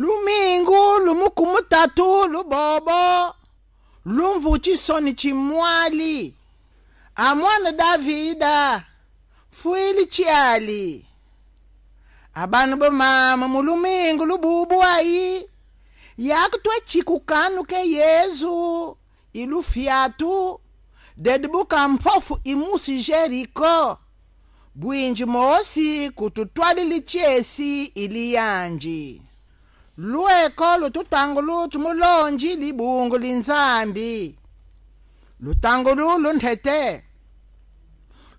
lumingu lumukumutatu lubobo lumvu tshisoni tshimuali amwana davida fuili tshiali abanu bomama mulumingu lububu ayi yakutwe tshikukanu ke yezu ilufyatu dedibuka mpofu imusi jeriko bwinji moosi kututwalili tshiesi ili Lou e kolou tou tangolou tou moun lonji li boun goulin zambi. Lou tangolou loun tete.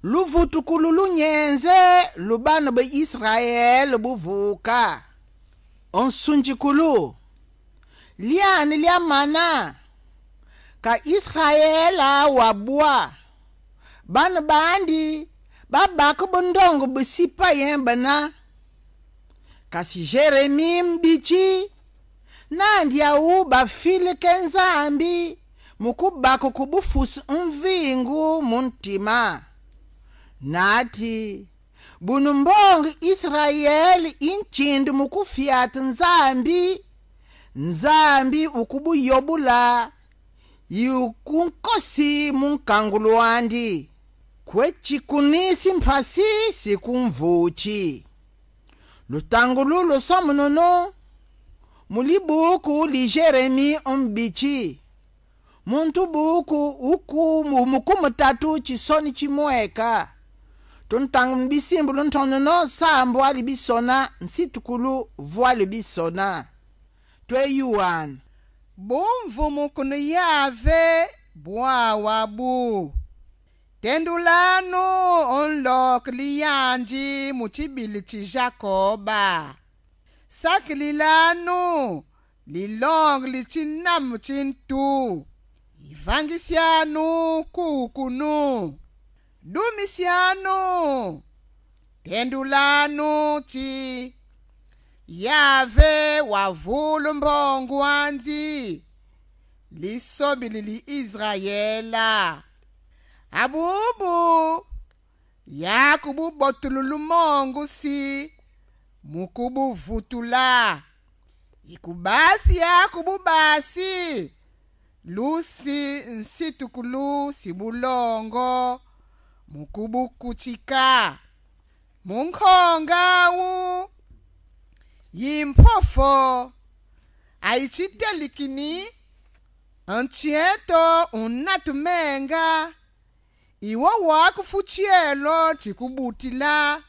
Lou voutou koulou lou nyenze. Lou ban be Israel bou vout ka. On sounji koulou. Lian lia mana. Ka Israel a wabwa. Ban bandi. Ba bako bondong be sipayen bana. kasi jeremi mbichi nandyawu bafilike nzambi mukubako kubufusi mvingu muntima nati bunu mbongi israyeli incindu mukufyata nzambi nzambi ukubuyobula yukunkosi munkangulu wandi kwecikunisi mphasi sikumvuci lutangulu lusomnunu muli buku lijeremi ombichi muntu buku umukumuntatu chisoni chimueka tuntanga mubisimbu luntonono sambu ali bisona nsitukulu vualu bisona tweyuwana bumvumukuno yave bwawa bu Tendou la nou onlok li yandji moutibili ti Jakoba. Sak li la nou, li long li ti nam ti ntou. Li vangisyan nou koukou nou, doumisyan nou. Tendou la nou ti yave wavou lombongou anzi. Li sobi li li Izrayela. abubu yakububotulula umongo si mukubuvutula ikubasi yakububasi lusi nsitukulu sibulongo mukubukuchika munkhongawu yimphofo aichitelikini anchieto unatumenga iwo wakufutshiyelo jikubutila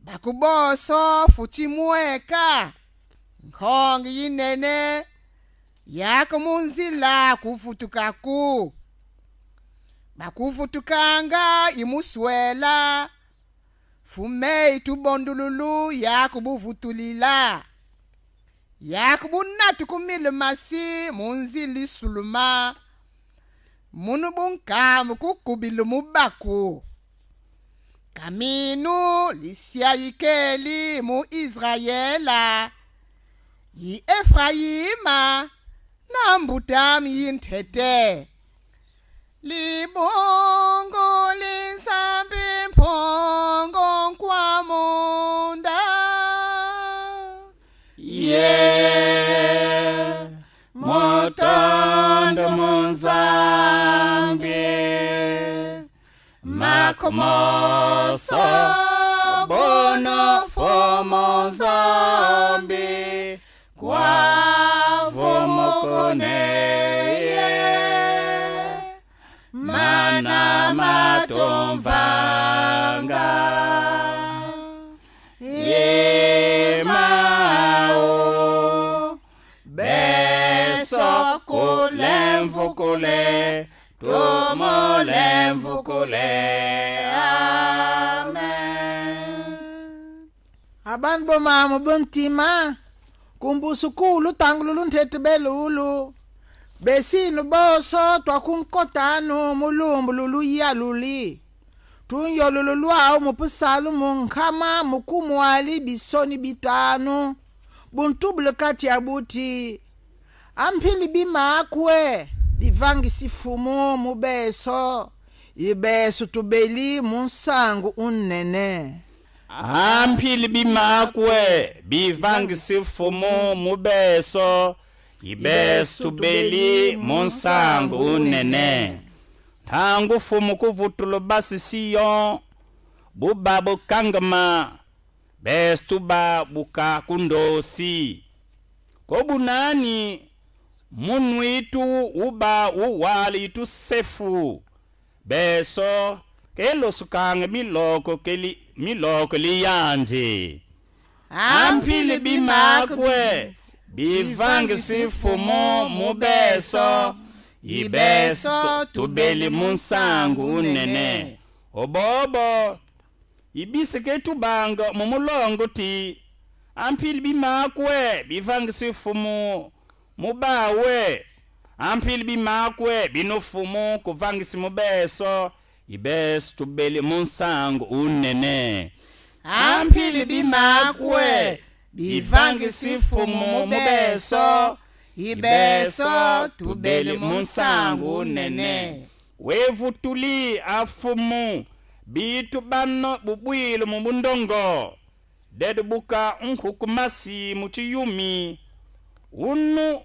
bakuboso futshimuweka nkhonge yinene yako munzila kufutukaku bakufutukanga imuswela fumei tubondululu yakubuvutulila yakubunatu kumilumasi munzilisuuluma munu bunkamu kugubile mubaku kaminu lisiyayikeli mu israyela yi-efrayima nambutam yinthete libongo lisampiphongo nkwamunda ye motando monzaa Masa bona fomo zambi kwa fomo koneye mana matomvanga yemao beso kulemvukule tomole mfukule amen aban bo mamu bun tima kumbusu kulu tangulu luntet belulu besinu boso twakunkotanu mulumbu luluya luli tunyolulu lwawu mupusalu munkama mukumuali bisoni bitanu buntubulu kati abuti amphili bimakwe bivanga isifumo mubeso ibeso tubeli munsangu unene hamphili bimakwe bivanga isifumo mubeso ibeso tubeli munsangu unene thangu fumu kuvutulo basi siyon buba bukangama bestuba buka kundosi kobunani munwitu uba uwalitu sefu beso kelosukange miloko keli miloko liyanzi ampili bimakwe bivangisifumo mubeso ibeso tubeli munsangu unene obobo tubanga mumulongo ti ampili bimakwe bivangisifumo mubawe ampili bimakwe binufumu kuvangisi mubeso ibeso tubeli munsango unene ampili bimakwe bivangisi ifumu mubeso ibeso tubeli munsango unene wevutuli afumu bitu bano bubwile mubundongo dedubuka nkukumasi muchiyumi unu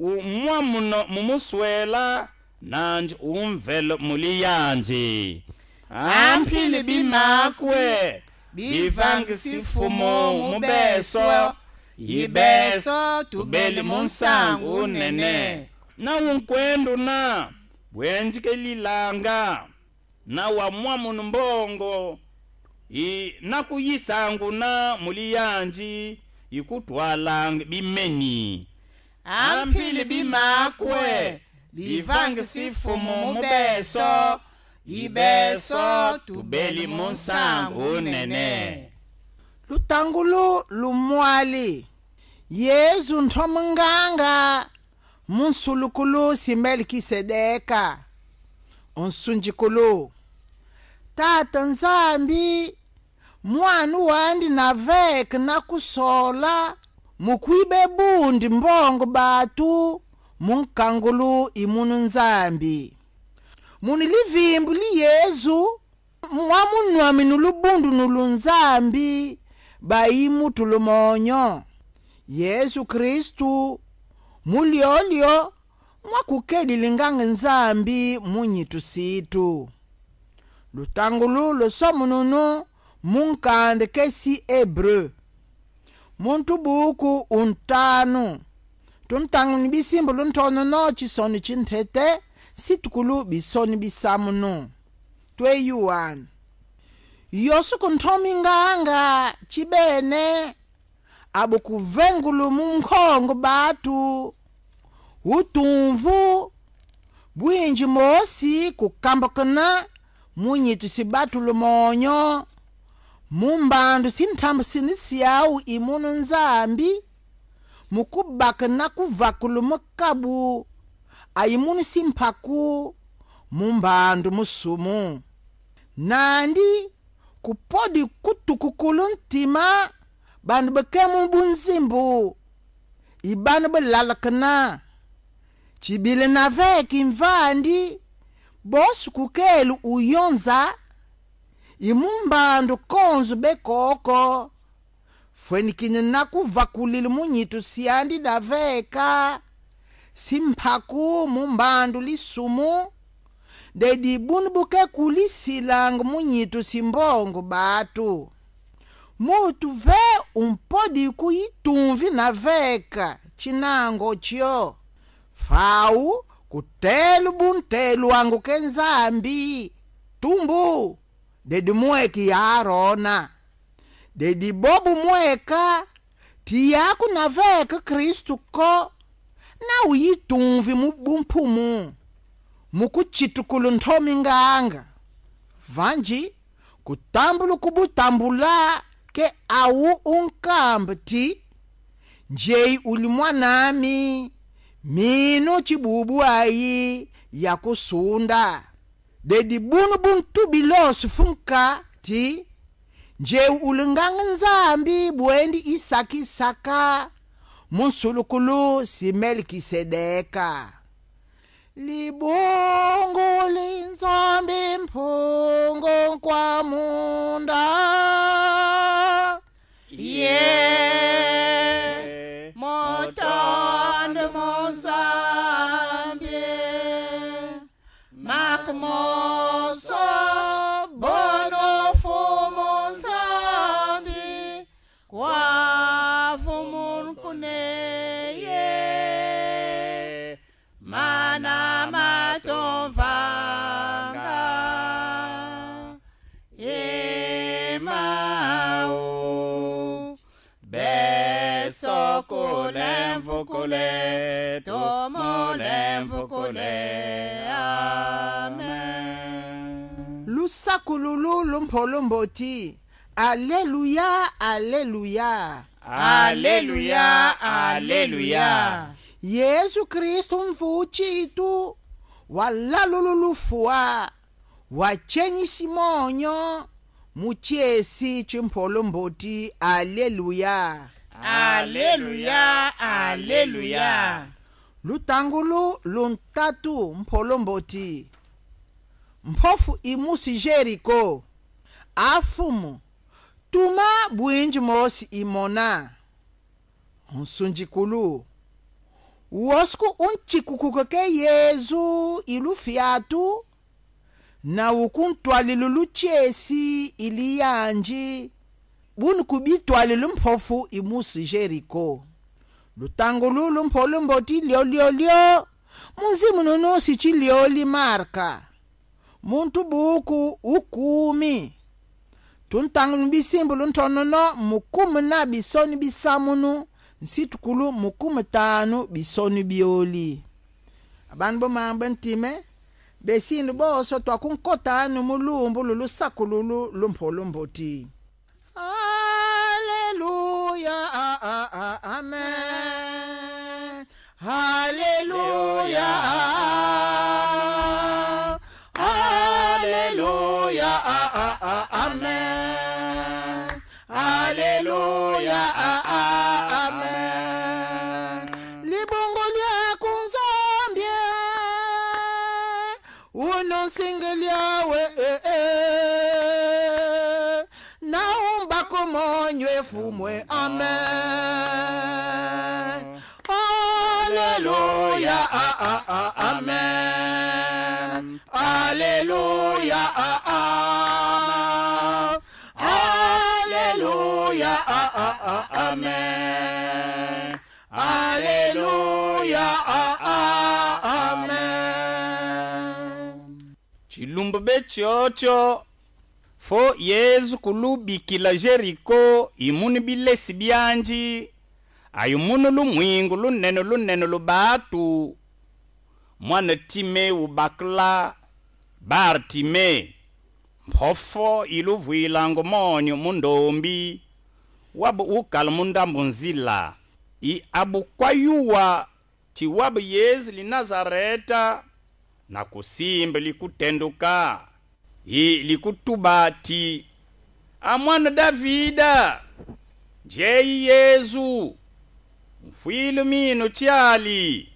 umwa muno mumuswela nanje umvelo muli yanje amphili bimakwe bivangisifumong mubeso yibeso tubeli munsangu unene na unkwendu na bwenjikelilanga na wamwa munu mbongo i nakuyisanguna muli yanji ikutwalanga bimeni an pili bi maa kue bi vangi si fumu mu bɛɛ sɔ i bɛɛ sɔ tubeli mu san o nɛnɛ. lutangulu lumwali yezu nthomunganga munsulukulu simelikisedeka onsunjikulu tata nzambi mwana wandi naveka nakusola mukwibe bundi mbongo batu munkangulu imunu nzambi muni livimbu li yezu mwamunwami nulubundu nulunzambi bayimu tulumonyo yesu kristu muliolyo mwakukelilinganga nzambi munyitu situ lutangulu lusoma nunu munkande kesi hebreu muntu buku untanu tuntanu ni bisimbu luntono no chisoni situkulu bisoni bisamunu tweyuwani yosu kunthomingaanga cibene abukuvengulu munkhongo batu utumvu bwinji mosi kukambakana munyitu sibatu lumonyo mumbandu sinthambusini siyawu imunu nzambi mukubaka nakuvakulu mukabu ayimunu simphaku mumbandu musumu nandi kupodi kutukukulu ntima bandu bekemu bunzimbu ibanu belalakina cibili nave kimvandi bosukukelu uyonza yimumbandu konzo bekoko fwenikine nakuvakulile munyitu siandi daveka simphaku mumbandu lisumu dedibunu bukekuli silangu munyitu simbongo batu mutu ve umpodi kuyitumvi naveka cinango cio fau kutelu buntelu wangu kenzambi tumbu dedi mueki yarona dedi bobu mweka ti yaku na veke kristu ko na uyitumvi mubumpumu mukutchitukulu nthomi nganga vanji kutambulu kubutambula ke awu unkambi ti njeyi uli mwanami minu chibubu ayi yakusunda dedi bunu buntubi lonso funka ti njewu ulunganga nzambi buendi isakisaka munsulukulu si melikisedeka libongo linzambi mphungo kwa munda molin vous coulez, tout molin vous coulez. Amen. Lusakululu lumpolumboti. Alléluia, alléluia. Alléluia, alléluia. Yesu Kristu mvuchi itu walalululufua wachenyi monyo muchiesi chimpolomboti aleluya Haleluya, haleluya. Lutangulu luntatu mpolomboti. Mpofu imusi Jeriko. Afumu. Tuma buinji mosi imona. Nsunjikulu. Wosku unchikukuko ke Yezu ilu fiatu. Na wukuntwalilu luchesi ili yanji. buni kubitwali lumphofu imusi jeriko lutangu lulu mpho lumboti lyoliolyo muzimu nunusi chilioli marka muntu buku ukumi tuntangu bisimbu lunthonono mukumu na bisoni bisamunu nsitukulu mukumu tanu bisoni bioli abanu bomambo ntime besindu boso twakunkotanu mulumbu lulusakulu lulu lumpho lumboti Hallelujah. Amen. Hallelujah. Hallelujah. Amen. Hallelujah. Amen. Libongo we. Fumwe, amen haleluya amen haleluya haleluya amen haleluya amen chilumbo bechocho fo yezu kulubikila jeriko imunu bilesi byanji ayumunu lumwingu lunene lunene lubatu mwana time ubakla bartime mphofo iluvwilango monyo mundombi wabu ukala mundambu nzila i abukwayuwa ti wabu yezu linazareta na kusimba likutenduka hi likutubati amwana davida jeyi yezu mfwilu mino tyali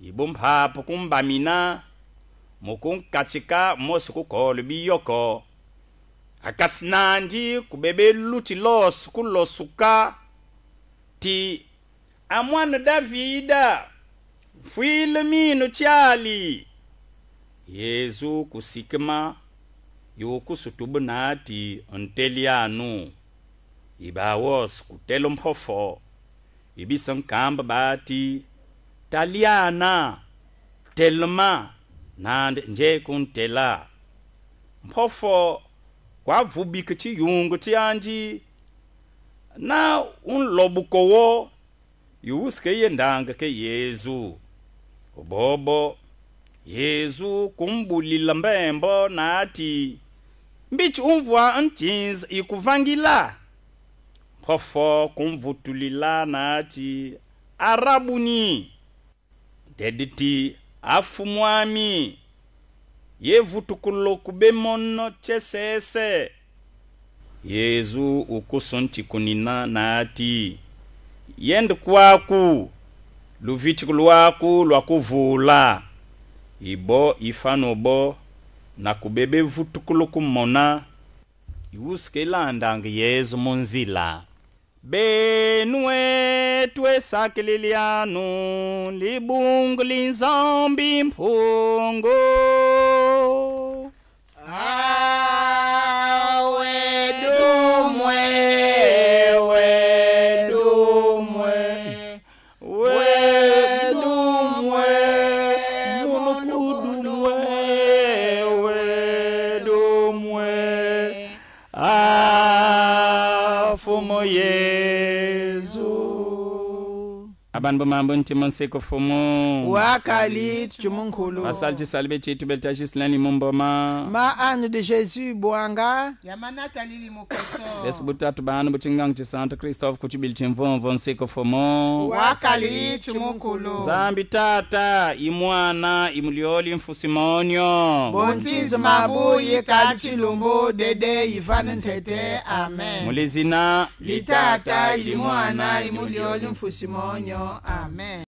ibo mphapo kumbamina mukunkatsika mosi kukolo biyoko akasi nandi kubebe luti losi kulosuka ti amwana davida mfwilu mino tyali yezu kusikima yokusutubu naati nteli anu ibawos kutela mphofo nkamba bati taliana telma nandi nje kuntela mphofo kwavubika chiyungu chianji na unlobukowo yuwusike yendanga ke yezu ubobo yesu kumbulila mbembo nati mbici umvua ncinza ikuvangila mphofo kumvutulila nati arabuni dediti afumu ami yevutukulu kube mono cesese yezu ukusuntikunina nati yendi kwaku luvitiki lwaku lwakuvula ibo ifanobo na kubebe vutukulu kumona iwusikila ndangi yezu munzila benue twesakililianu libungu linzambi mphungu mambo mambo ntima nseko fumu wakali tuchumunkulu basali tshisalbe tshitu beli tia giselani mumboma ma ane de jésus bwanga yamanata lili mukoso besi butatu banu butshingangu tshi santo christophe kutshi bili tshimvomvo nseko fumu wakali tshumunkulu zambi tata imwana imulioli mfusimonyo bontsizi mabuyi kali tshilumbu dede yivana nthete amen mulizina litata ilimwana imulioli mfusimonyo Amen.